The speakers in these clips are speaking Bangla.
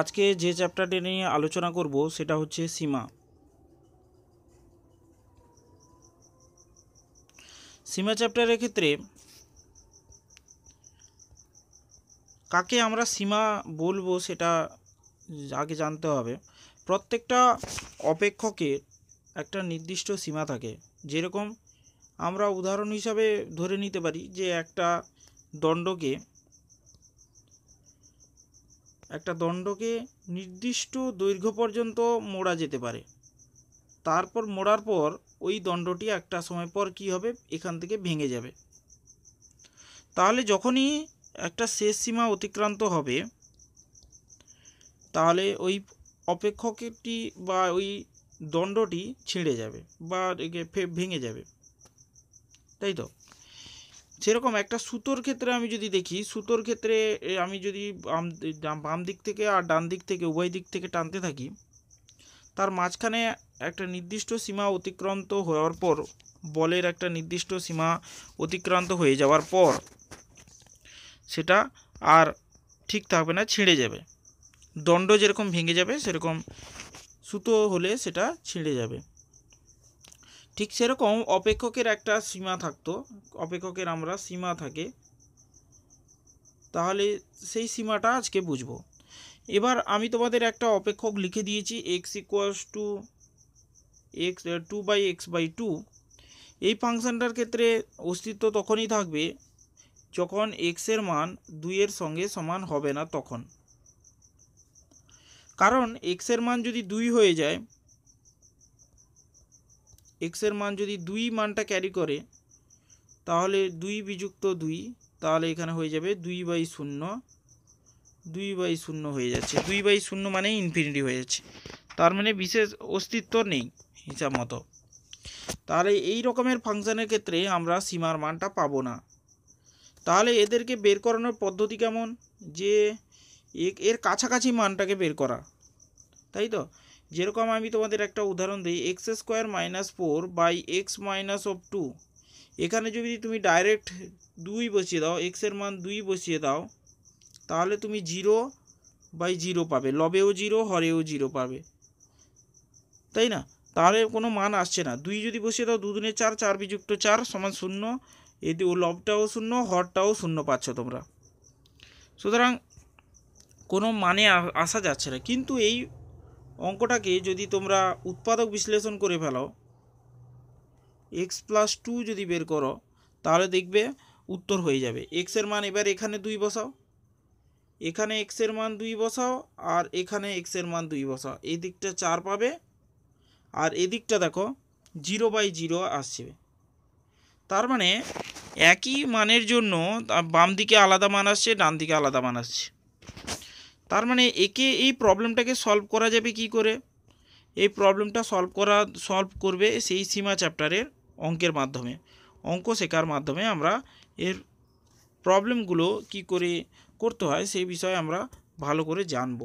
আজকে যে চ্যাপ্টারটি নিয়ে আলোচনা করব সেটা হচ্ছে সীমা সীমা চ্যাপ্টারের ক্ষেত্রে কাকে আমরা সীমা বলবো সেটা আগে জানতে হবে প্রত্যেকটা অপেক্ষকের একটা নির্দিষ্ট সীমা থাকে যেরকম আমরা উদাহরণ হিসাবে ধরে নিতে পারি যে একটা দণ্ডকে একটা দণ্ডকে নির্দিষ্ট দৈর্ঘ্য পর্যন্ত মোড়া যেতে পারে তারপর মোড়ার পর ওই দণ্ডটি একটা সময় পর কি হবে এখান থেকে ভেঙে যাবে তাহলে যখনই একটা শেষ সীমা অতিক্রান্ত হবে তাহলে ওই অপেক্ষকটি বা ওই দণ্ডটি ছিঁড়ে যাবে বা ভেঙে যাবে তাই তো সেরকম একটা সুতোর ক্ষেত্রে আমি যদি দেখি সুতোর ক্ষেত্রে আমি যদি বাম দিক থেকে আর ডান দিক থেকে উভয় দিক থেকে টানতে থাকি তার মাঝখানে একটা নির্দিষ্ট সীমা অতিক্রান্ত হওয়ার পর বলের একটা নির্দিষ্ট সীমা অতিক্রান্ত হয়ে যাওয়ার পর সেটা আর ঠিক থাকবে না ছিঁড়ে যাবে দণ্ড যেরকম ভেঙে যাবে সেরকম সুতো হলে সেটা ছিঁড়ে যাবে ঠিক সেরকম অপেক্ষকের একটা সীমা থাকতো অপেক্ষকের আমরা সীমা থাকে তাহলে সেই সীমাটা আজকে বুঝব এবার আমি তোমাদের একটা অপেক্ষক লিখে দিয়েছি x equals to x two by x by two এই ফাংশানটার ক্ষেত্রে অস্তিত্ব তখনই থাকবে যখন এক্সের মান দুইয়ের সঙ্গে সমান হবে না তখন কারণ এক্সের মান যদি দুই হয়ে যায় এক্সের মান যদি দুই মানটা ক্যারি করে তাহলে দুই বিযুক্ত দুই তাহলে এখানে হয়ে যাবে দুই বাই শূন্য দুই বাই শূন্য হয়ে যাচ্ছে দুই বাই শূন্য মানে ইনফিনিটি হয়ে যাচ্ছে তার মানে বিশেষ অস্তিত্ব নেই হিসাব মতো তাহলে এই রকমের ফাংশানের ক্ষেত্রে আমরা সীমার মানটা পাবো না তাহলে এদেরকে বের করানোর পদ্ধতি কেমন যে এর কাছাকাছি মানটাকে বের করা তাই তো যেরকম আমি তোমাদের একটা উদাহরণ দিই x square minus four by x minus of two এখানে যদি তুমি ডাইরেক্ট দুই বসিয়ে দাও এক্সের মান দুই বসিয়ে দাও তাহলে তুমি জিরো বাই জিরো পাবে লবেও জিরো হরেও জিরো পাবে তাই না তাহলে কোনো মান আসছে না দুই যদি বসিয়ে দাও দুদিনে চার চার বিযুক্ত চার সমান শূন্য এতে ও লবটাও শূন্য হরটাও শূন্য পাচ্ছ তোমরা সুতরাং কোনো মানে আসা যাচ্ছে না কিন্তু এই অঙ্কটাকে যদি তোমরা উৎপাদক বিশ্লেষণ করে ফেলো এক্স প্লাস টু যদি বের করো তাহলে দেখবে উত্তর হয়ে যাবে এক্সের মান এবার এখানে দুই বসাও এখানে এক্সের মান দুই বসাও আর এখানে এক্সের মান দুই বসাও এদিকটা চার পাবে আর এদিকটা দেখো জিরো বাই জিরো আসছে তার মানে একই মানের জন্য বাম দিকে আলাদা মান আসছে ডান দিকে আলাদা মান আসছে তার মানে একে এই প্রবলেমটাকে সলভ করা যাবে কি করে এই প্রবলেমটা সলভ করা সলভ করবে সেই সীমা চ্যাপ্টারের অঙ্কের মাধ্যমে অঙ্ক শেখার মাধ্যমে আমরা এর প্রবলেমগুলো কি করে করতে হয় সেই বিষয়ে আমরা ভালো করে জানব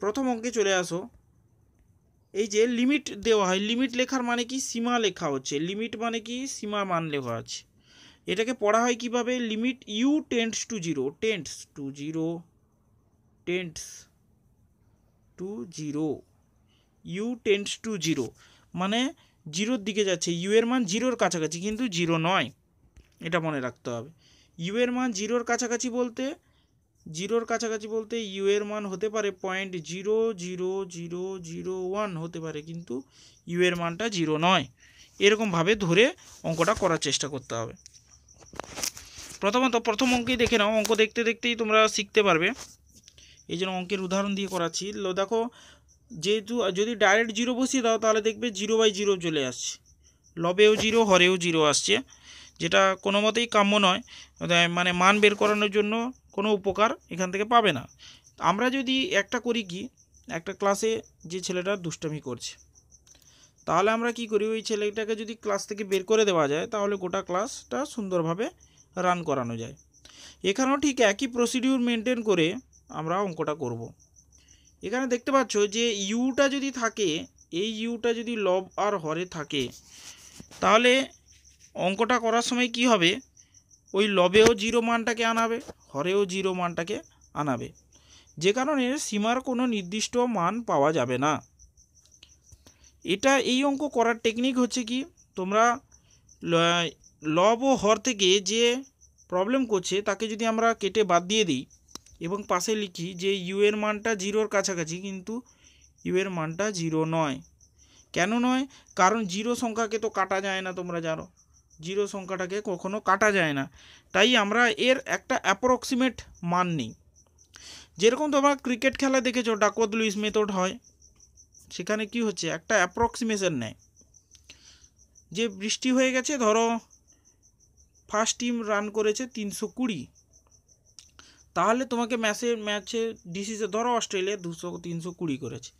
প্রথম অঙ্কে চলে আসো এই যে লিমিট দেওয়া হয় লিমিট লেখার মানে কি সীমা লেখা হচ্ছে লিমিট মানে কি সীমা মান লেখা আছে এটাকে পড়া হয় কিভাবে limit u tends to zero tends to zero tends to zero u tends to zero মানে জিরোর দিকে যাচ্ছে ইউ এর মান জিরোর কাছাকাছি কিন্তু জিরো নয় এটা মনে রাখতে হবে ইউ এর মান জিরোর কাছাকাছি বলতে জিরোর কাছাকাছি বলতে ইউ এর মান হতে পারে point zero zero zero zero one হতে পারে কিন্তু ইউ এর মানটা জিরো নয় এরকমভাবে ধরে অঙ্কটা করার চেষ্টা করতে হবে প্রথমত প্রথম অঙ্কেই দেখে নাও অঙ্ক দেখতে দেখতেই তোমরা শিখতে পারবে এই জন্য অঙ্কের উদাহরণ দিয়ে করাচ্ছি দেখো যেহেতু যদি ডাইরেক্ট জিরো বসিয়ে দাও তাহলে দেখবে জিরো বাই জিরো চলে আসছে লবেও জিরো হরেও জিরো আসছে যেটা কোনো মতেই কাম্য নয় মানে মান বের করানোর জন্য কোনো উপকার এখান থেকে পাবে না আমরা যদি একটা করি কি একটা ক্লাসে যে ছেলেটা দুষ্টামি করছে তাহলে আমরা কি করি ওই ছেলেটাকে যদি ক্লাস থেকে বের করে দেওয়া যায় তাহলে গোটা ক্লাসটা সুন্দরভাবে রান করানো যায় এখানেও ঠিক একই প্রসিডিউর মেনটেন করে আমরা অঙ্কটা করব। এখানে দেখতে পাচ্ছ যে ইউটা যদি থাকে এই ইউটা যদি লব আর হরে থাকে তাহলে অঙ্কটা করার সময় কি হবে ওই লবেও জিরো মানটাকে আনাবে হরেও জিরো মানটাকে আনাবে যে কারণে সীমার কোনো নির্দিষ্ট মান পাওয়া যাবে না এটা এই অঙ্ক করার টেকনিক হচ্ছে কি তোমরা লব ও হর থেকে যে প্রবলেম করছে তাকে যদি আমরা কেটে বাদ দিয়ে দিই এবং পাশে লিখি যে ইউ এর মানটা জিরোর কাছাকাছি কিন্তু ইউ এর মানটা জিরো নয় কেন নয় কারণ জিরো সংখ্যাকে তো কাটা যায় না তোমরা জানো জিরো সংখ্যাটাকে কখনো কাটা যায় না তাই আমরা এর একটা অ্যাপ্রক্সিমেট মান নিই যেরকম তোমরা ক্রিকেট খেলা দেখেছো ডাকওয়াত লুইস মেথড হয় সেখানে কি হচ্ছে একটা অ্যাপ্রক্সিমেশন নেয় যে বৃষ্টি হয়ে গেছে ধরো ফার্স্ট টিম রান করেছে তিনশো কুড়ি তাহলে তোমাকে ম্যাচে ম্যাচে ডিসিজে ধরো অস্ট্রেলিয়া দুশো তিনশো কুড়ি করেছে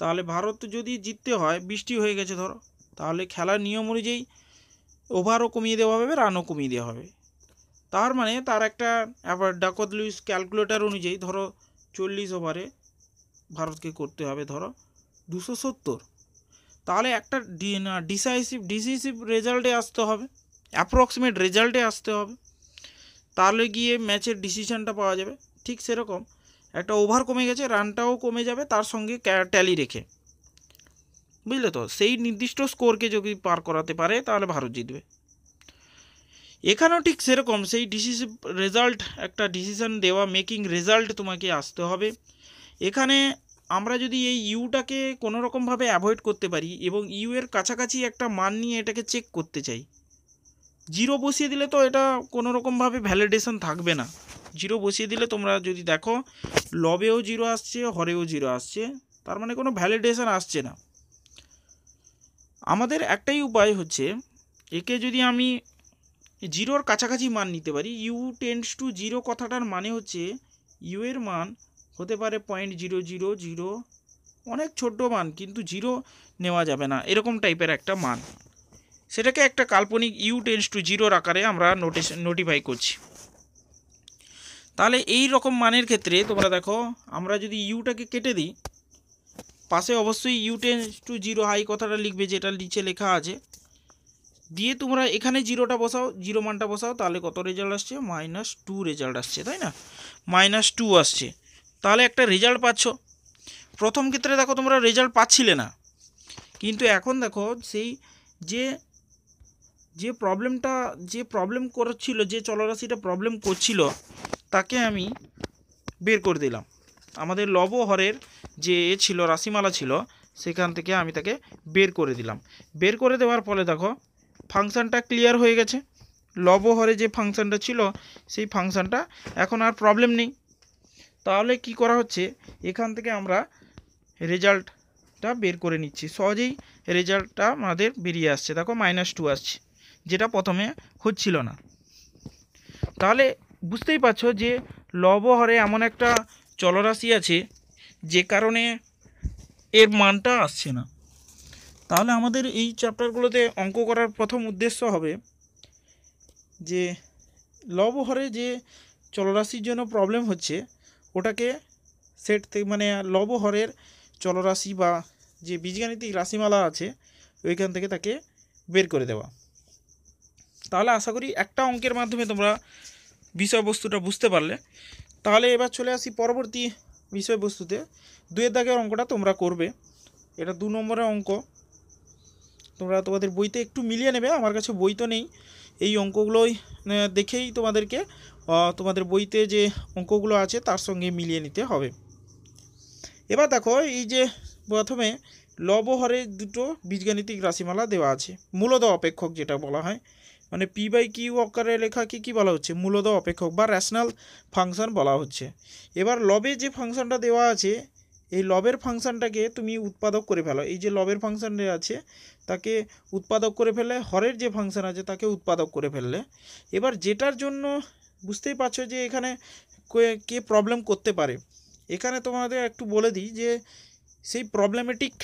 তাহলে ভারত যদি জিততে হয় বৃষ্টি হয়ে গেছে ধরো তাহলে খেলার নিয়ম অনুযায়ী ওভারও কমিয়ে দেওয়া হবে রানও কমিয়ে দেওয়া হবে তার মানে তার একটা অ্যাভার ডাকত লুইস ক্যালকুলেটার অনুযায়ী ধরো চল্লিশ ওভারে ভারতকে করতে হবে ধরো দুশো সত্তর তাহলে একটা ডিসাইসিভ ডিসিসিভ রেজাল্টে আসতে হবে অ্যাপ্রক্সিমেট রেজাল্টে আসতে হবে তাহলে গিয়ে ম্যাচের ডিসিশানটা পাওয়া যাবে ঠিক সেরকম একটা ওভার কমে গেছে রানটাও কমে যাবে তার সঙ্গে ট্যালি রেখে বুঝলে তো সেই নির্দিষ্ট স্কোরকে যদি পার করাতে পারে তাহলে ভারত জিতবে এখানেও ঠিক সেরকম সেই ডিসিশ রেজাল্ট একটা ডিসিশন দেওয়া মেকিং রেজাল্ট তোমাকে আসতে হবে এখানে আমরা যদি এই ইউটাকে কোনোরকমভাবে অ্যাভয়েড করতে পারি এবং ইউ এর কাছাকাছি একটা মান নিয়ে এটাকে চেক করতে চাই জিরো বসিয়ে দিলে তো এটা কোনো রকমভাবে ভ্যালিডেশন থাকবে না জিরো বসিয়ে দিলে তোমরা যদি দেখো লবেও জিরো আসছে হরেও জিরো আসছে তার মানে কোনো ভ্যালিডেশন আসছে না আমাদের একটাই উপায় হচ্ছে একে যদি আমি জিরোর কাছাকাছি মান নিতে পারি ইউ টেন্ডস টু জিরো কথাটার মানে হচ্ছে ইউ এর মান হতে পারে পয়েন্ট জিরো জিরো জিরো অনেক ছোট্ট মান কিন্তু জিরো নেওয়া যাবে না এরকম টাইপের একটা মান সেটাকে একটা কাল্পনিক ইউ টেন্স টু জিরোর আকারে আমরা নোটিস নোটিফাই করছি তাহলে এই রকম মানের ক্ষেত্রে তোমরা দেখো আমরা যদি ইউটাকে কেটে দিই পাশে অবশ্যই ইউ টেন্স টু জিরো হাই কথাটা লিখবে যেটা নিচে লেখা আছে দিয়ে তোমরা এখানে জিরোটা বসাও জিরো মানটা বসাও তাহলে কত রেজাল্ট আসছে মাইনাস টু রেজাল্ট আসছে তাই না মাইনাস টু আসছে তাহলে একটা রেজাল্ট পাচ্ছ প্রথম ক্ষেত্রে দেখো তোমরা রেজাল্ট পাচ্ছিলে না কিন্তু এখন দেখো সেই যে যে প্রবলেমটা যে প্রবলেম করছিল যে চলরাশিটা প্রবলেম করছিল তাকে আমি বের করে দিলাম আমাদের লবহরের যে এ ছিল রাশিমালা ছিল সেখান থেকে আমি তাকে বের করে দিলাম বের করে দেওয়ার ফলে দেখো ফাংশানটা ক্লিয়ার হয়ে গেছে লবহরে যে ফাংশানটা ছিল সেই ফাংশানটা এখন আর প্রবলেম নেই তাহলে কি করা হচ্ছে এখান থেকে আমরা রেজাল্টটা বের করে নিচ্ছি সহজেই রেজাল্টটা আমাদের বেরিয়ে আসছে দেখো মাইনাস টু আসছে যেটা প্রথমে হচ্ছিল না তাহলে বুঝতেই পারছো যে লবহরে এমন একটা চলরাশি আছে যে কারণে এর মানটা আসছে না তাহলে আমাদের এই চ্যাপ্টারগুলোতে অঙ্ক করার প্রথম উদ্দেশ্য হবে যে লবহরে যে চলরাশির জন্য প্রবলেম হচ্ছে ওটাকে সেট থেকে মানে লবহরের চলরাশি বা যে বীজগাণিতিক রাশিমালা আছে ওইখান থেকে তাকে বের করে দেওয়া তাহলে আশা করি একটা অঙ্কের মাধ্যমে তোমরা বিষয়বস্তুটা বুঝতে পারলে তাহলে এবার চলে আসি পরবর্তী বিষয়বস্তুতে দুয়ের দাগের অঙ্কটা তোমরা করবে এটা দু নম্বরের অঙ্ক তোমরা তোমাদের বইতে একটু মিলিয়ে নেবে আমার কাছে বই তো নেই এই অঙ্কগুলোই দেখেই তোমাদেরকে তোমাদের বইতে যে অঙ্কগুলো আছে তার সঙ্গে মিলিয়ে নিতে হবে এবার দেখো এই যে প্রথমে লবহরের দুটো বীজগাণিতিক রাশিমালা দেওয়া আছে মূলত অপেক্ষক যেটা বলা হয় মানে পি বাই কিউ অকারে লেখাকে কি বলা হচ্ছে মূলত অপেক্ষক বা র্যাশনাল ফাংশন বলা হচ্ছে এবার লবে যে ফাংশনটা দেওয়া আছে এই লবের ফাংশনটাকে তুমি উৎপাদক করে ফেলো এই যে লবের ফাংশনটা আছে তাকে উৎপাদক করে ফেলে হরের যে ফাংশন আছে তাকে উৎপাদক করে ফেললে এবার যেটার জন্য বুঝতেই পারছো যে এখানে কে প্রবলেম করতে পারে এখানে তোমাদের একটু বলে দিই যে সেই প্রবলেমেটিক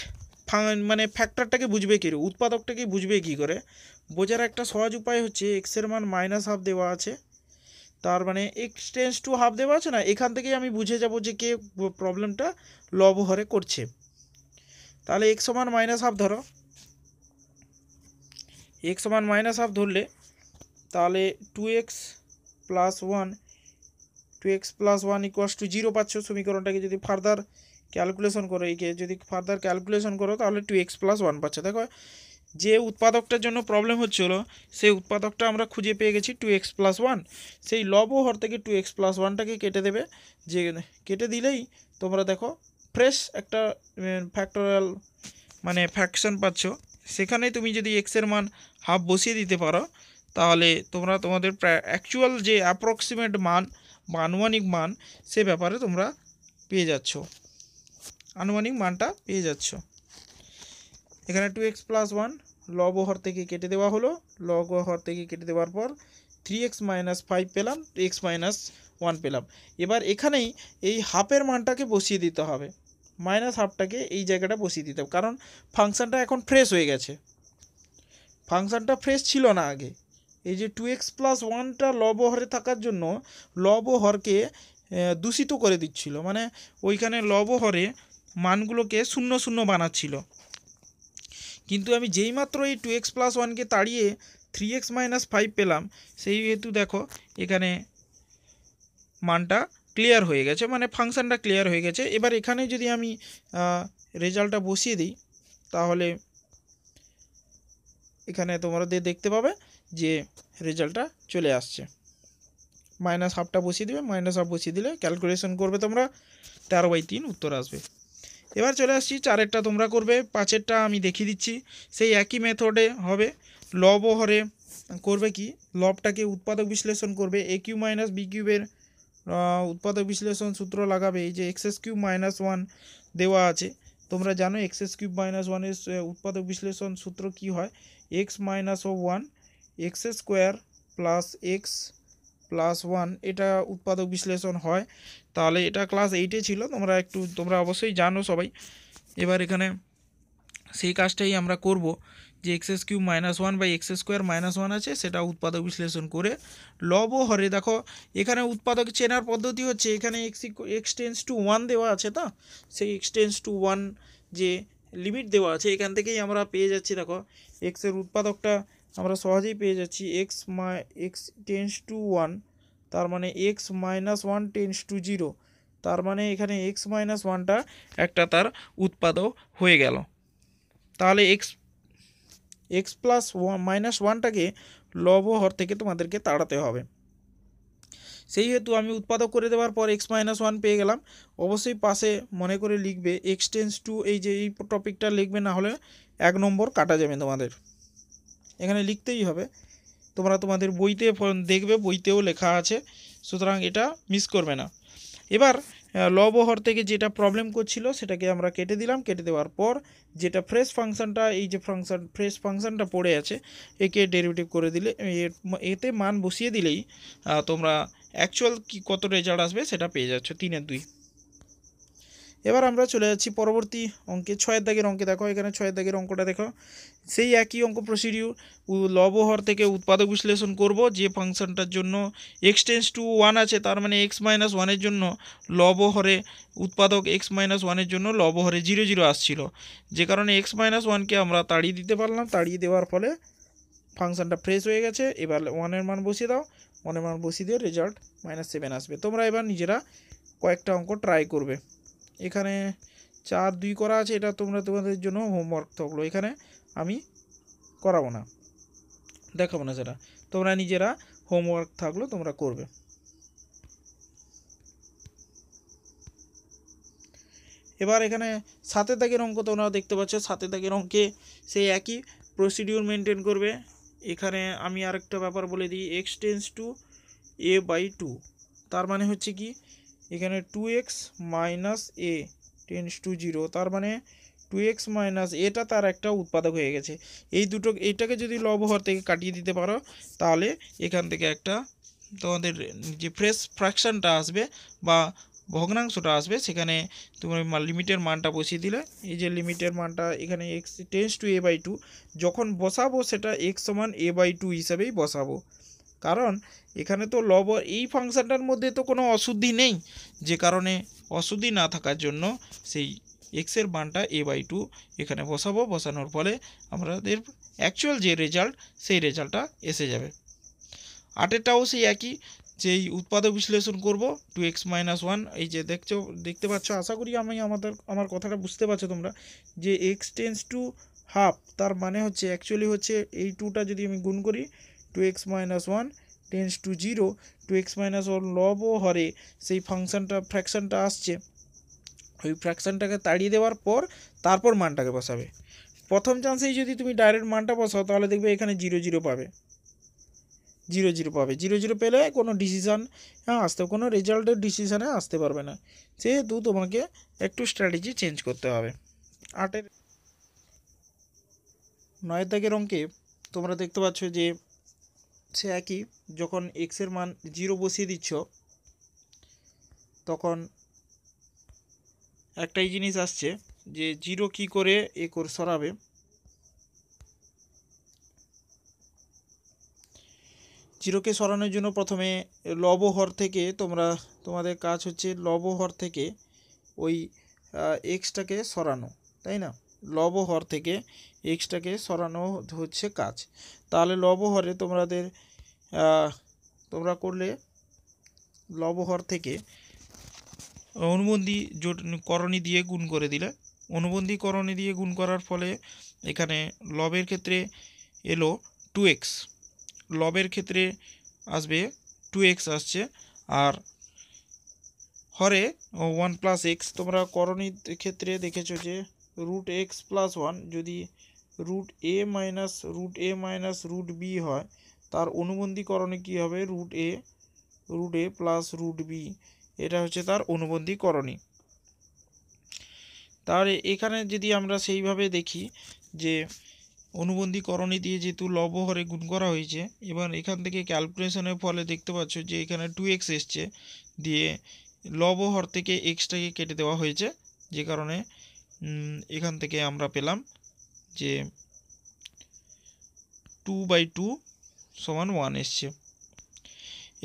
মানে ফ্যাক্টরটাকে বুঝবে কী উৎপাদকটাকে বুঝবে কী করে বোঝার একটা সহজ উপায় হচ্ছে এক্সের মান মাইনাস হাফ দেওয়া আছে তার মানে এক্স টেন্স টু হাফ দেওয়া আছে না এখান থেকেই আমি বুঝে যাব যে কে প্রবলেমটা লবহরে করছে তাহলে এক্স সমান মাইনাস হাফ ধরো এক সমান মাইনাস হাফ ধরলে তাহলে two x plus one two x plus one equals to zero পাচ্ছ সমীকরণটাকে যদি ফার্দার ক্যালকুলেশন করো এইকে যদি ফার্দার ক্যালকুলেশন করো তাহলে টু এক্স প্লাস ওয়ান পাচ্ছে দেখো যে উৎপাদকটার জন্য প্রবলেম হচ্ছিলো সেই উৎপাদকটা আমরা খুঁজে পেয়ে গেছি টু এক্স প্লাস ওয়ান সেই লব হর থেকে টু এক্স প্লাস ওয়ানটাকে কেটে দেবে যে কেটে দিলেই তোমরা দেখো ফ্রেশ একটা ফ্যাক্টোরিয়াল মানে ফ্যাকশন পাচ্ছ সেখানে তুমি যদি এক্সের মান হাফ বসিয়ে দিতে পারো তাহলে তোমরা তোমাদের প্রায় অ্যাকচুয়াল যে অ্যাপ্রক্সিমেট মান বা আনুমানিক মান সে ব্যাপারে তোমরা পেয়ে যাচ্ছ আনুমানিক মানটা পেয়ে যাচ্ছ এখানে টু এক্স প্লাস ওয়ান লব হর থেকে কেটে দেওয়া হলো লব হর থেকে কেটে দেওয়ার পর থ্রি এক্স মাইনাস ফাইভ পেলাম এক্স মাইনাস ওয়ান পেলাম এবার এখানেই এই হাফের মানটাকে বসিয়ে দিতে হবে মাইনাস হাফটাকে এই জায়গাটা বসিয়ে দিতে হবে কারণ ফাংশানটা এখন ফ্রেশ হয়ে গেছে ফাংশানটা ফ্রেশ ছিল না আগে এই যে টু এক্স প্লাস ওয়ানটা লব হরে থাকার জন্য লব হরকে দূষিত করে দিচ্ছিল মানে ওইখানে লব হরে মানগুলোকে শূন্য শূন্য বানাচ্ছিল কিন্তু আমি যেইমাত্র এই টু এক্স প্লাস ওয়ানকে তাড়িয়ে থ্রি এক্স মাইনাস ফাইভ পেলাম সেই হেতু দেখো এখানে মানটা ক্লিয়ার হয়ে গেছে মানে ফাংশানটা ক্লিয়ার হয়ে গেছে এবার এখানে যদি আমি রেজাল্টটা বসিয়ে দিই তাহলে এখানে দিয়ে দেখতে পাবে যে রেজাল্টটা চলে আসছে মাইনাস হাফটা বসিয়ে দেবে মাইনাস হাফ বসিয়ে দিলে ক্যালকুলেশন করবে তোমরা তেরো বাই তিন উত্তর আসবে এবার চলে আসছি চারেরটা তোমরা করবে পাঁচেরটা আমি দেখিয়ে দিচ্ছি সেই একই মেথডে হবে লব হরে করবে কি লবটাকে উৎপাদক বিশ্লেষণ করবে এ কিউ মাইনাস বি কিউবের উৎপাদক বিশ্লেষণ সূত্র লাগাবে এই যে এক্সএস কিউব মাইনাস ওয়ান দেওয়া আছে তোমরা জানো এক্সএস কিউব মাইনাস ওয়ানের উৎপাদক বিশ্লেষণ সূত্র কি হয় এক্স মাইনাস ও one x square plus x plus one এটা উৎপাদক বিশ্লেষণ হয় তাহলে এটা ক্লাস এইটে ছিল তোমরা একটু তোমরা অবশ্যই জানো সবাই এবার এখানে সেই কাজটাই আমরা করব যে x square minus one by x square minus one আছে সেটা উৎপাদক বিশ্লেষণ করে লব ও হরে দেখো এখানে উৎপাদক চেনার পদ্ধতি হচ্ছে এখানে x x tends to one দেওয়া আছে তা সেই এক্সটেন্স টু ওয়ান যে লিমিট দেওয়া আছে এখান থেকেই আমরা পেয়ে যাচ্ছি দেখো এক্সের উৎপাদকটা আমরা সহজেই পেয়ে যাচ্ছি x minus x tends to one তার মানে x minus one tends to zero তার মানে এখানে এক্স মাইনাস ওয়ানটা একটা তার উৎপাদক হয়ে গেল তাহলে x x plus one minus ওয়ানটাকে লব হর থেকে তোমাদেরকে তাড়াতে হবে সেই হেতু আমি উৎপাদক করে দেওয়ার পর এক্স মাইনাস ওয়ান পেয়ে গেলাম অবশ্যই পাশে মনে করে লিখবে এক্সটেন্স টু এই যে এই টপিকটা লিখবে না হলে এক নম্বর কাটা যাবে তোমাদের এখানে লিখতেই হবে তোমরা তোমাদের বইতে দেখবে বইতেও লেখা আছে সুতরাং এটা মিস করবে না এবার লবহর থেকে যেটা প্রবলেম করছিল সেটাকে আমরা কেটে দিলাম কেটে দেওয়ার পর যেটা ফ্রেশ ফাংশানটা এই যে ফাংশান ফ্রেশ ফাংশানটা পড়ে আছে একে ডেরিভেটিভ করে দিলে এতে মান বসিয়ে দিলেই তোমরা অ্যাকচুয়াল কি কত রেজাল্ট আসবে সেটা পেয়ে যাচ্ছ তিনের দুই এবার আমরা চলে যাচ্ছি পরবর্তী অঙ্কে ছয়ের দাগের অঙ্কে দেখো এখানে ছয়ের দাগের অঙ্কটা দেখো সেই একই অঙ্ক প্রসিডিউর লবহর থেকে উৎপাদক বিশ্লেষণ করব যে ফাংশনটার জন্য এক্সটেন্স টু ওয়ান আছে তার মানে এক্স মাইনাস ওয়ানের জন্য লবহরে উৎপাদক এক্স মাইনাস ওয়ানের জন্য লবহরে জিরো জিরো আসছিল যে কারণে এক্স মাইনাস ওয়ানকে আমরা তাড়িয়ে দিতে পারলাম তাড়িয়ে দেওয়ার ফলে ফাংশনটা ফ্রেশ হয়ে গেছে এবার ওয়ানের মান বসিয়ে দাও ওয়ানের মান বসিয়ে দিয়ে রেজাল্ট মাইনাস সেভেন আসবে তোমরা এবার নিজেরা কয়েকটা অঙ্ক ট্রাই করবে এখানে চার দুই করা আছে এটা তোমরা তোমাদের জন্য হোমওয়ার্ক থাকলো এখানে আমি করাবো না দেখাবো না সেটা তোমরা নিজেরা হোমওয়ার্ক থাকলো তোমরা করবে এবার এখানে সাথে দাগের অঙ্ক তোমরা দেখতে পাচ্ছ সাথে দাগের অঙ্কে সেই একই প্রসিডিউর মেনটেন করবে এখানে আমি আরেকটা ব্যাপার বলে দিই x tends to a by two তার মানে হচ্ছে কি এখানে two x minus a tends to zero তার মানে টু এক্স মাইনাস এটা তার একটা উৎপাদক হয়ে গেছে এই দুটো এইটাকে যদি লবহর থেকে কাটিয়ে দিতে পারো তাহলে এখান থেকে একটা তোমাদের যে ফ্রেশ ফ্র্যাকশানটা আসবে বা ভগ্নাংশটা আসবে সেখানে তোমার লিমিটের মানটা বসিয়ে দিলে এই যে লিমিটের মানটা এখানে x tends to a by two যখন বসাবো সেটা এক্স সমান এ বাই টু হিসাবেই বসাবো কারণ এখানে তো লব এই ফাংশানটার মধ্যে তো কোনো অশুদ্ধি নেই যে কারণে অশুদ্ধি না থাকার জন্য সেই এক্সের মানটা এ বাই টু এখানে বসাবো বসানোর ফলে আমাদের অ্যাকচুয়াল যে রেজাল্ট সেই রেজাল্টটা এসে যাবে আটেরটাও সেই একই যেই উৎপাদক বিশ্লেষণ করব টু এক্স মাইনাস ওয়ান এই যে দেখছো দেখতে পাচ্ছ আশা করি আমি আমাদের আমার কথাটা বুঝতে পারছো তোমরা যে এক্স টেন্স টু হাফ তার মানে হচ্ছে অ্যাকচুয়ালি হচ্ছে এই টুটা যদি আমি গুণ করি two x minus one tends to zero two x minus one লবও হরে সেই ফাংশনটা ফ্র্যাকশানটা আসছে ওই ফ্র্যাকশানটাকে তাড়িয়ে দেওয়ার পর তারপর মানটাকে বসাবে প্রথম চান্সেই যদি তুমি ডাইরেক্ট মানটা বসাও তাহলে দেখবে এখানে জিরো জিরো পাবে জিরো জিরো পাবে জিরো জিরো পেলে কোনো ডিসিশান হ্যাঁ আসতে কোনো রেজাল্টের ডিসিশানে আসতে পারবে না সেহেতু তোমাকে একটু স্ট্র্যাটেজি চেঞ্জ করতে হবে আটের নয় দাগের অঙ্কে তোমরা দেখতে পাচ্ছ যে হচ্ছে একই যখন এক্সের মান জিরো বসিয়ে দিচ্ছ তখন একটাই জিনিস আসছে যে জিরো কি করে একর সরাবে জিরোকে সরানোর জন্য প্রথমে লবহর থেকে তোমরা তোমাদের কাজ হচ্ছে লবহর থেকে ওই এক্সটাকে সরানো তাই না লবহর থেকে এক্সটাকে সরানো হচ্ছে কাজ তাহলে লবহরে তোমাদের তোমরা করলে লবহর থেকে অনুবন্ধী জোট করণী দিয়ে গুণ করে দিলে অনুবন্ধী করণী দিয়ে গুণ করার ফলে এখানে লবের ক্ষেত্রে এলো টু এক্স লবের ক্ষেত্রে আসবে টু এক্স আসছে আর হরে ওয়ান প্লাস এক্স তোমরা করণীর ক্ষেত্রে দেখেছো যে রুট এক্স প্লাস ওয়ান যদি root a minus root a minus root b হয় তার অনুবন্ধীকরণে কী হবে root a root a plus root b এটা হচ্ছে তার অনুবন্ধীকরণী তার এখানে যদি আমরা সেইভাবে দেখি যে অনুবন্ধীকরণী দিয়ে যেহেতু লবহরে গুণ করা হয়েছে এবং এখান থেকে ক্যালকুলেশনের ফলে দেখতে পাচ্ছ যে এখানে টু এক্স এসছে দিয়ে লবহর থেকে এক্সটাকে কেটে দেওয়া হয়েছে যে কারণে এখান থেকে আমরা পেলাম যে 2/2 = 1 আসছে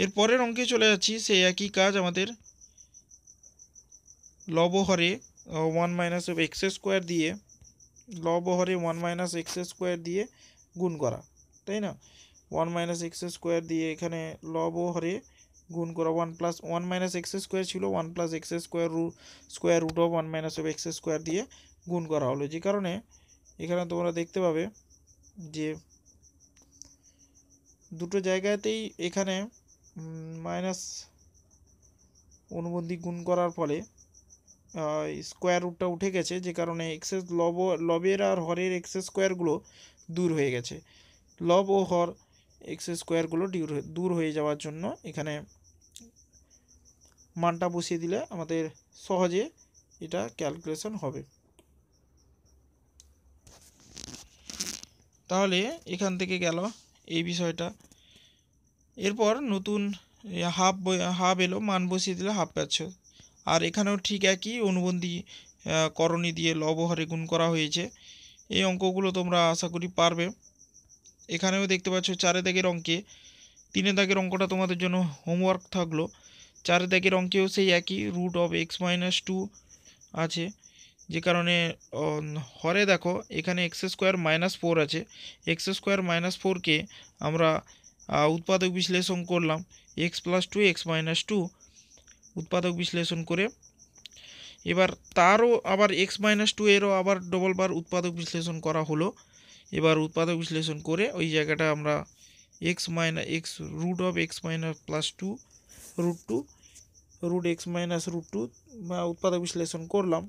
এর পরের অঙ্কে চলে আসি সেই একই কাজ আমাদের লবহরে 1 - x² দিয়ে লবহরে 1 - x² দিয়ে গুণ করা তাই না 1 - x² দিয়ে এখানে লবহরে গুণ করা 1 + 1 - x² ছিল 1 + x² √² √ of 1 - x² দিয়ে গুণ করা হল জি কারণে এখানে তোমরা দেখতে পাবে যে দুটো জায়গাতেই এখানে মাইনাস অনুবন্ধী গুণ করার ফলে স্কোয়ার রুটটা উঠে গেছে যে কারণে এক্সেস লব লবের আর হরের এক্সেস স্কোয়ারগুলো দূর হয়ে গেছে লব ও হর এক্সেস স্কোয়ারগুলো দূর হয়ে যাওয়ার জন্য এখানে মানটা বসিয়ে দিলে আমাদের সহজে এটা ক্যালকুলেশন হবে তাহলে এখান থেকে গেল এই বিষয়টা এরপর নতুন হাফ হাফ এলো মান বসিয়ে দিলে হাফ পাচ্ছ আর এখানেও ঠিক একই অনুবন্ধী করণী দিয়ে লবহারে গুণ করা হয়েছে এই অঙ্কগুলো তোমরা আশা করি পারবে এখানেও দেখতে পাচ্ছ চারে দাগের অঙ্কে তিনে দাগের অঙ্কটা তোমাদের জন্য হোমওয়ার্ক থাকলো চারে দাগের অঙ্কেও সেই একই root of x minus two আছে যে কারণে হরে দেখো এখানে এক্স স্কোয়ার মাইনাস ফোর আছে এক্স স্কোয়ার মাইনাস ফোরকে আমরা উৎপাদক বিশ্লেষণ করলাম x plus two x minus two উৎপাদক বিশ্লেষণ করে এবার তারও আবার এক্স মাইনাস টু এরও আবার ডবল বার উৎপাদক বিশ্লেষণ করা হলো এবার উৎপাদক বিশ্লেষণ করে ওই জায়গাটা আমরা x minus x root of x minus plus two root two root x minus root two উৎপাদক বিশ্লেষণ করলাম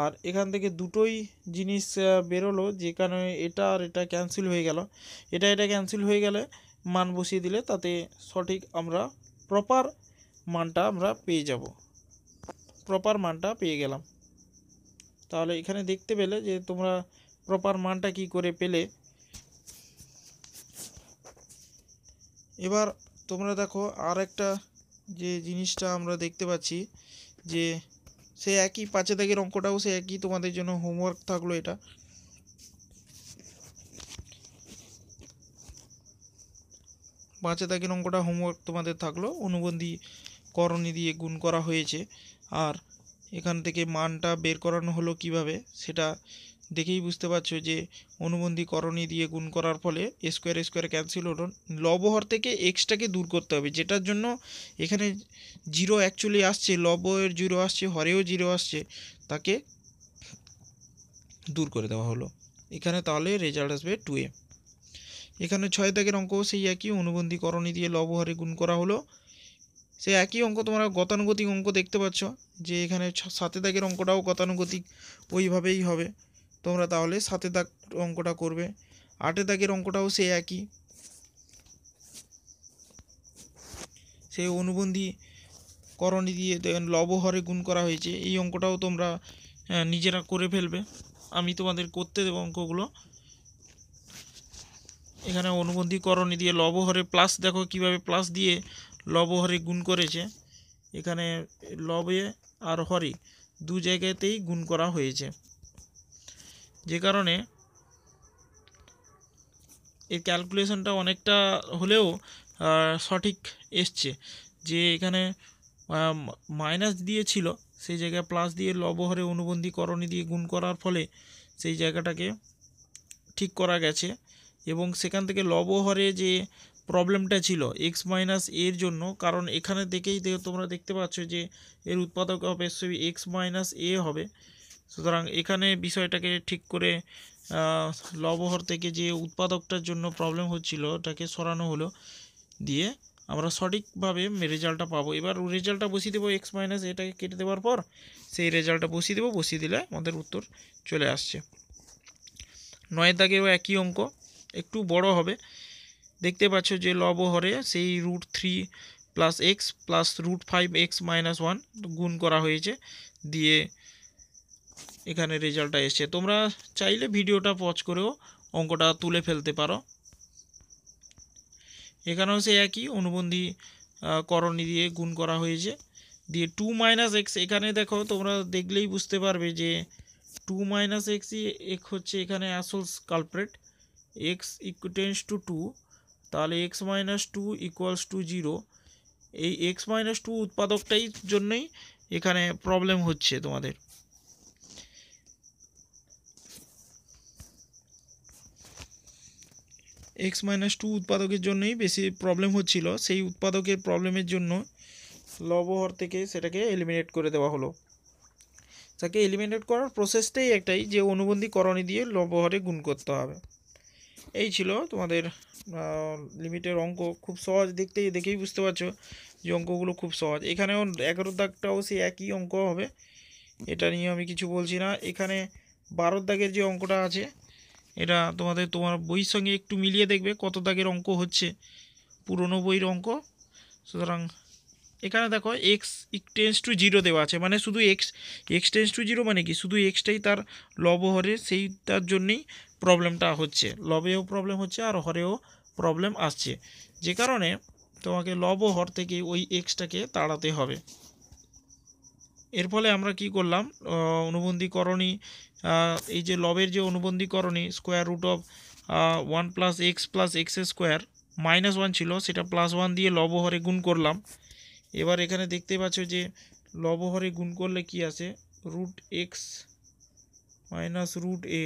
আর এখান থেকে দুটোই জিনিস বেরোলো যে কারণে এটা আর এটা ক্যান্সেল হয়ে গেল এটা এটা ক্যান্সেল হয়ে গেলে মান বসিয়ে দিলে তাতে সঠিক আমরা প্রপার মানটা আমরা পেয়ে যাব প্রপার মানটা পেয়ে গেলাম তাহলে এখানে দেখতে পেলে যে তোমরা প্রপার মানটা কি করে পেলে এবার তোমরা দেখো আর একটা যে জিনিসটা আমরা দেখতে পাচ্ছি যে সে একই পাঁচে দাগের অঙ্কটাও সে একই তোমাদের জন্য হোমওয়ার্ক থাকলো এটা পাঁচে দাগের অঙ্কটা হোমওয়ার্ক তোমাদের থাকলো অনুবন্ধী করণী দিয়ে গুণ করা হয়েছে আর এখান থেকে মানটা বের করানো হলো কিভাবে সেটা দেখেই বুঝতে পারছো যে অনুবন্ধী করণী দিয়ে গুণ করার ফলে স্কোয়ার স্কোয়ার ক্যান্সেল হলো লবহর থেকে এক্সটাকে দূর করতে হবে যেটার জন্য এখানে জিরো অ্যাকচুয়ালি আসছে লবয়ের জিরো আসছে হরেও জিরো আসছে তাকে দূর করে দেওয়া হলো এখানে তাহলে রেজাল্ট আসবে টু এ এখানে ছয় দাগের অঙ্ক সেই একই অনুবন্ধী করণী দিয়ে লবহরে গুণ করা হলো সেই একই অঙ্ক তোমরা গতানুগতিক অঙ্ক দেখতে পাচ্ছ যে এখানে সাতে দাগের অঙ্কটাও গতানুগতিক ওইভাবেই হবে তোমরা তাহলে সাতে দাগ অঙ্কটা করবে আটে দাগের অঙ্কটাও সেই একই সেই অনুবন্ধী করণী দিয়ে লবহরে গুণ করা হয়েছে এই অঙ্কটাও তোমরা নিজেরা করে ফেলবে আমি তোমাদের করতে দেবো অঙ্কগুলো এখানে অনুবন্ধী করণী দিয়ে লবহরে প্লাস দেখো কিভাবে প্লাস দিয়ে লবহরে গুণ করেছে এখানে লবে আর হরে দু জায়গাতেই গুণ করা হয়েছে যে কারণে এর ক্যালকুলেশনটা অনেকটা হলেও সঠিক এসছে যে এখানে মাইনাস দিয়েছিল সেই জায়গায় প্লাস দিয়ে লবহরে অনুবন্ধীকরণে দিয়ে গুণ করার ফলে সেই জায়গাটাকে ঠিক করা গেছে এবং সেখান থেকে লবহরে যে প্রবলেমটা ছিল এক্স মাইনাস এর জন্য কারণ এখানে দেখেই তোমরা দেখতে পাচ্ছ যে এর উৎপাদক হবে এক্স মাইনাস এ হবে সুতরাং এখানে বিষয়টাকে ঠিক করে লবহর থেকে যে উৎপাদকটার জন্য প্রবলেম হচ্ছিল ওটাকে সরানো হলো দিয়ে আমরা সঠিকভাবে রেজাল্টটা পাবো এবার রেজাল্টটা বসিয়ে দেবো এক্স মাইনাস এটাকে কেটে দেওয়ার পর সেই রেজাল্টটা বসিয়ে দেবো বসিয়ে দিলে আমাদের উত্তর চলে আসছে নয় দাগেরও একই অঙ্ক একটু বড় হবে দেখতে পাচ্ছ যে লবহরে সেই root three plus x plus root five x minus one গুণ করা হয়েছে দিয়ে এখানে রেজাল্টটা এসছে তোমরা চাইলে ভিডিওটা পজ করেও অঙ্কটা তুলে ফেলতে পারো এখানেও সে একই অনুবন্ধী করণী দিয়ে গুণ করা হয়েছে দিয়ে টু মাইনাস এক্স এখানে দেখো তোমরা দেখলেই বুঝতে পারবে যে টু মাইনাস এক্সই এক হচ্ছে এখানে আসল culprit x tends to two তাহলে x minus two equals to zero এই এক্স মাইনাস টু উৎপাদকটাই জন্যই এখানে প্রবলেম হচ্ছে তোমাদের এক্স মাইনাস টু উৎপাদকের জন্যই বেশি প্রবলেম হচ্ছিল সেই উৎপাদকের প্রবলেমের জন্য লবহর থেকে সেটাকে এলিমিনেট করে দেওয়া হলো তাকে এলিমিনেট করার প্রসেসটাই একটাই যে অনুবন্ধী দিয়ে লবহরে গুণ করতে হবে এই ছিল তোমাদের লিমিটের অঙ্ক খুব সহজ দেখতেই দেখেই বুঝতে পারছো যে অঙ্কগুলো খুব সহজ এখানেও এগারো দাগটাও সেই একই অঙ্ক হবে এটা নিয়ে আমি কিছু বলছি না এখানে বারোর দাগের যে অঙ্কটা আছে এটা তোমাদের তোমার বইয়ের সঙ্গে একটু মিলিয়ে দেখবে কত দাগের অঙ্ক হচ্ছে পুরনো বইয়ের অঙ্ক সুতরাং এখানে দেখো এক্স টেন্স টু জিরো দেওয়া আছে মানে শুধু এক্স এক্স টু জিরো মানে কি শুধু এক্সটাই তার লব হরে সেই তার জন্যেই প্রবলেমটা হচ্ছে লবেও প্রবলেম হচ্ছে আর হরেও প্রবলেম আসছে যে কারণে তোমাকে লব হর থেকে ওই এক্সটাকে তাড়াতে হবে এর ফলে আমরা কি করলাম অনুবন্ধীকরণী এই যে লবের যে অনুবন্ধীকরণে square root of one plus x plus x square minus one ছিল সেটা প্লাস ওয়ান দিয়ে লবহরে গুণ করলাম এবার এখানে দেখতে পাচ্ছ যে লবহরে গুণ করলে কি আছে root x minus root a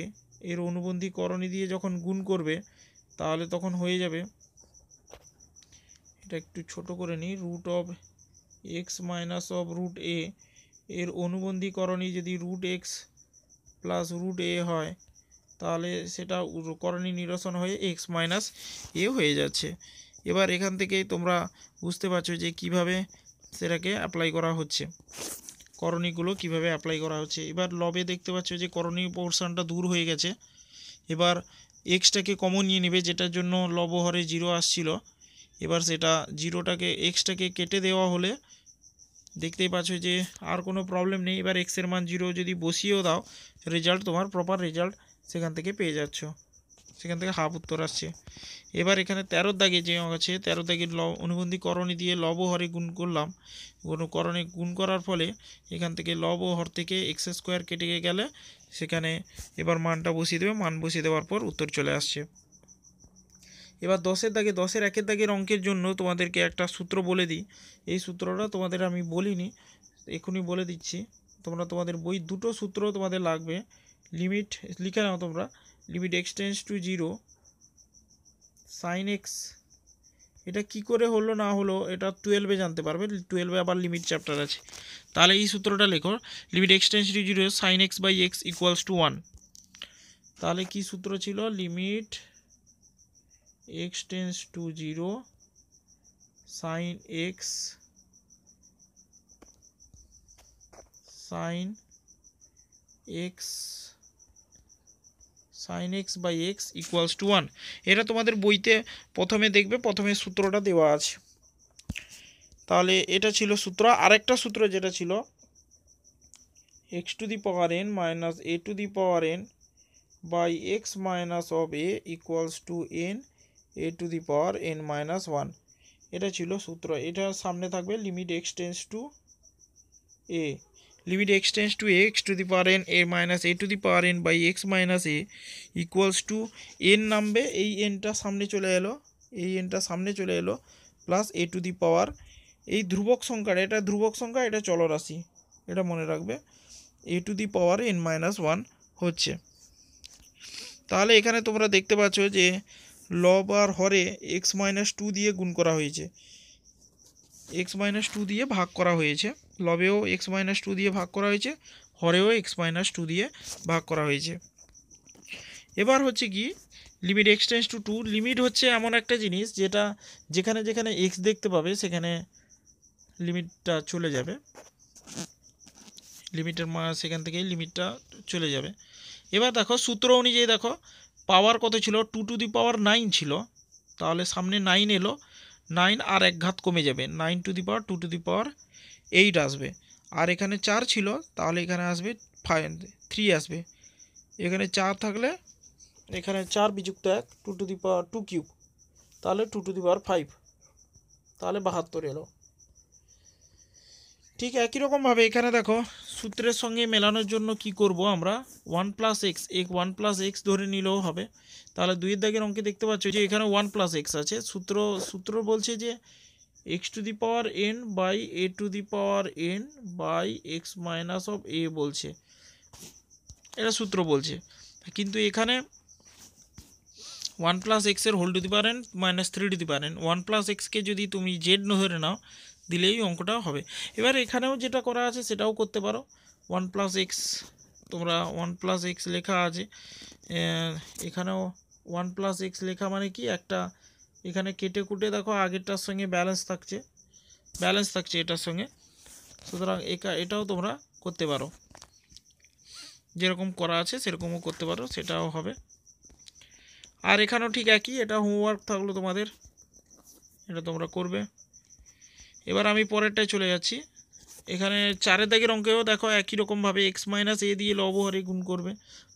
এর অনুবন্ধীকরণে দিয়ে যখন গুণ করবে তাহলে তখন হয়ে যাবে এটা একটু ছোট করে নিই root of x minus of root a এর অনুবন্ধীকরণে যদি root x plus root a হয় তাহলে সেটা করণী নিরসন হয়ে এক্স মাইনাস এ হয়ে যাচ্ছে এবার এখান থেকেই তোমরা বুঝতে পারছো যে কিভাবে সেটাকে অ্যাপ্লাই করা হচ্ছে করণীগুলো কিভাবে অ্যাপ্লাই করা হচ্ছে এবার লবে দেখতে পাচ্ছ যে করণী পোর্শনটা দূর হয়ে গেছে এবার এক্সটাকে কমন নিয়ে নেবে যেটার জন্য লব হরে জিরো আসছিল এবার সেটা জিরোটাকে এক্সটাকে কেটে দেওয়া হলে দেখতেই পাচ্ছ যে আর কোনো প্রবলেম নেই এবার এক্সের মান জিরো যদি বসিয়েও দাও রেজাল্ট তোমার প্রপার রেজাল্ট সেখান থেকে পেয়ে যাচ্ছ সেখান থেকে হাফ উত্তর আসছে এবার এখানে তেরো দাগে যে আছে তেরো দাগের ল অনুবন্ধী করণে দিয়ে লব হরে গুণ করলাম করণে গুণ করার ফলে এখান থেকে লব হর থেকে এক্স স্কোয়ার কেটে গেলে সেখানে এবার মানটা বসিয়ে দেবে মান বসিয়ে দেওয়ার পর উত্তর চলে আসছে এবার দশের দাগে দশের একের দাগের অঙ্কের জন্য তোমাদেরকে একটা সূত্র বলে দিই এই সূত্রটা তোমাদের আমি বলিনি এখনই বলে দিচ্ছি তোমরা তোমাদের বই দুটো সূত্র তোমাদের লাগবে লিমিট লিখে নাও তোমরা limit x tends to zero sine x এটা কি করে হলো না হলো এটা টুয়েলভে জানতে পারবে টুয়েলভে আবার লিমিট চ্যাপ্টার আছে তাহলে এই সূত্রটা লেখো limit x tends to zero sine x by x equals to one তাহলে কি সূত্র ছিল limit x tends to 0 sin x sin x sin x by x equals to 1 এটা তোমাদের বইতে প্রথমে দেখবে প্রথমে সূত্রটা দেওয়া আছে তাহলে এটা ছিল সূত্র আরেকটা সূত্র যেটা ছিল x to the power n minus a to the power n by x minus of a equals to n a to the power n minus one এটা ছিল সূত্র এটা সামনে থাকবে limit x tends to a limit x tends to x to the power n a minus a to the power n by x minus a equals to n নামবে এই এনটা সামনে চলে এলো এই এনটা সামনে চলে এলো প্লাস এ টু দি পাওয়ার এই ধ্রুবক সংখ্যাটা এটা ধ্রুবক সংখ্যা এটা চলরাশি এটা মনে রাখবে a to the power n minus one হচ্ছে তাহলে এখানে তোমরা দেখতে পাচ্ছ যে লব আর হরে এক্স মাইনাস টু দিয়ে গুণ করা হয়েছে এক্স মাইনাস টু দিয়ে ভাগ করা হয়েছে লবেও এক্স মাইনাস টু দিয়ে ভাগ করা হয়েছে হরেও এক্স মাইনাস টু দিয়ে ভাগ করা হয়েছে এবার হচ্ছে কি limit x to two limit হচ্ছে এমন একটা জিনিস যেটা যেখানে যেখানে এক্স দেখতে পাবে সেখানে লিমিটটা চলে যাবে লিমিটের সেখান থেকেই লিমিটটা চলে যাবে এবার দেখো সূত্র অনুযায়ী দেখো পাওয়ার কত ছিল two to the power nine ছিল তাহলে সামনে নাইন এলো নাইন আর এক ঘাত কমে যাবে nine to the power two to the power eight আসবে আর এখানে চার ছিল তাহলে এখানে আসবে ফাইভ থ্রি আসবে এখানে চার থাকলে এখানে চার বিযুক্ত এক two to the power two cube তাহলে two to the power five তাহলে বাহাত্তর এলো ঠিক একই রকমভাবে এখানে দেখো সূত্রের সঙ্গে মেলানোর জন্য কি করব আমরা ওয়ান প্লাস এক্স এক ওয়ান প্লাস এক্স ধরে নিলেও হবে তাহলে দুইয়ের দাগের অঙ্কে দেখতে পাচ্ছ যে এখানে ওয়ান প্লাস এক্স আছে সূত্র সূত্র বলছে যে x to the power n by a to the power n by x minus of a বলছে এটা সূত্র বলছে কিন্তু এখানে ওয়ান প্লাস এক্সের whole to the power minus three to power one plus এক্সকে যদি তুমি জেড ধরে নাও দিলেই এই অঙ্কটা হবে এবার এখানেও যেটা করা আছে সেটাও করতে পারো ওয়ান প্লাস এক্স তোমরা ওয়ান প্লাস এক্স লেখা আছে এখানেও ওয়ান প্লাস এক্স লেখা মানে কি একটা এখানে কেটে কুটে দেখো আগেরটার সঙ্গে ব্যালেন্স থাকছে ব্যালেন্স থাকছে এটার সঙ্গে সুতরাং এটাও তোমরা করতে পারো যেরকম করা আছে সেরকমও করতে পারো সেটাও হবে আর এখানেও ঠিক একই এটা হোমওয়ার্ক থাকলো তোমাদের এটা তোমরা করবে এবার আমি পরেরটায় চলে যাচ্ছি এখানে চারের দাগের অঙ্কেও দেখো একই রকমভাবে এক্স মাইনাস এ দিয়ে লব গুণ করবে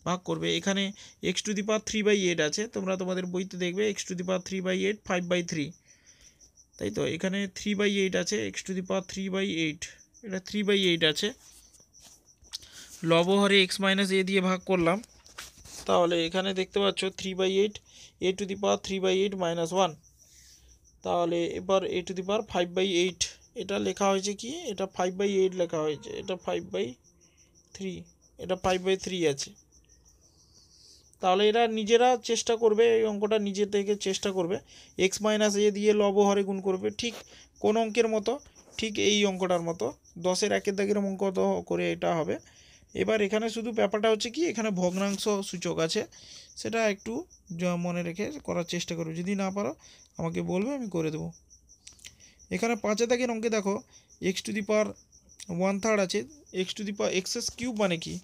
ভাগ করবে এখানে x to the power three by eight আছে তোমরা তোমাদের বইতে দেখবে x to the power three by eight five by three তাই তো এখানে থ্রি বাই এইট আছে x to the power three by eight এটা থ্রি বাই এইট আছে লব এক্স মাইনাস এ দিয়ে ভাগ করলাম তাহলে এখানে দেখতে পাচ্ছ three by eight a to the power three by eight minus one তাহলে এবার a to the power five by eight এটা লেখা হয়েছে কি এটা ফাইভ বাই এইট লেখা হয়েছে এটা ফাইভ বাই থ্রি এটা ফাইভ বাই থ্রি আছে তাহলে এরা নিজেরা চেষ্টা করবে এই অঙ্কটা নিজে থেকে চেষ্টা করবে এক্স মাইনাস এ দিয়ে লব হরে গুণ করবে ঠিক কোন অঙ্কের মতো ঠিক এই অঙ্কটার মতো দশের একের দাগের অঙ্ক করে এটা হবে এবার এখানে শুধু ব্যাপারটা হচ্ছে কি এখানে ভগ্নাংশ সূচক আছে সেটা একটু মনে রেখে করার চেষ্টা করবে যদি না পারো আমাকে বলবে আমি করে দেবো এখানে পাঁচে থাকি অঙ্কে দেখো x to the power one third আছে x to the power x's cube মানে কি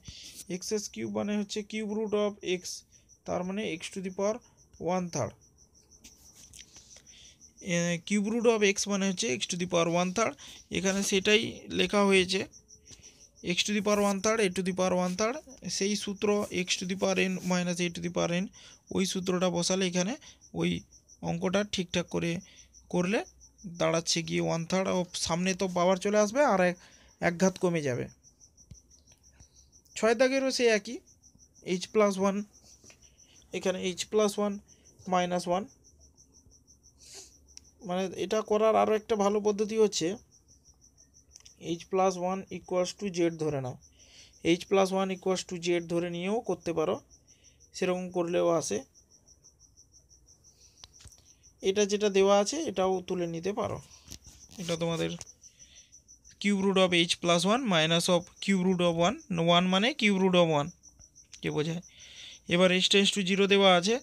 এক্সএস কিউব মানে হচ্ছে কিউব রুট অফ এক্স তার মানে x to the power one third cube root of x মানে হচ্ছে x to the power one third এখানে সেটাই লেখা হয়েছে x to the power one third a to the power one third সেই সূত্র x to the power n minus a to the power n ওই সূত্রটা বসালে এখানে ওই অঙ্কটা ঠিকঠাক করে করলে দাঁড়াচ্ছে গিয়ে ওয়ান থার্ড সামনে তো পাওয়ার চলে আসবে আর এক ঘাত কমে যাবে ছয় দাগেরও সে একই এইচ প্লাস ওয়ান এখানে h plus one minus one মানে এটা করার আরও একটা ভালো পদ্ধতি হচ্ছে h plus one equals to z ধরে নাও h plus one equals to z ধরে নিয়েও করতে পারো সেরকম করলেও আসে এটা যেটা দেওয়া আছে এটাও তুলে নিতে পারো এটা তোমাদের cube root of h plus one minus of cube root of one one মানে কিউব রুট অফ ওয়ান কে বোঝায় এবার এইচ টেন্স টু জিরো দেওয়া আছে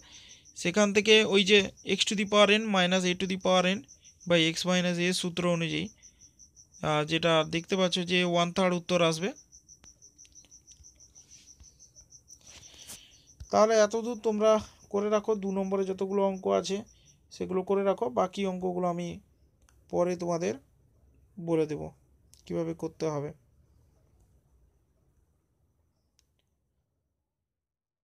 সেখান থেকে ওই যে x to the power n minus a to the power n বা এক্স মাইনাস এ সূত্র অনুযায়ী যেটা দেখতে পাচ্ছ যে ওয়ান থার্ড উত্তর আসবে তাহলে এতদূর তোমরা করে রাখো দু নম্বরে যতগুলো অঙ্ক আছে সেগুলো করে রাখো বাকি অঙ্কগুলো আমি পরে তোমাদের বলে দেব কিভাবে করতে হবে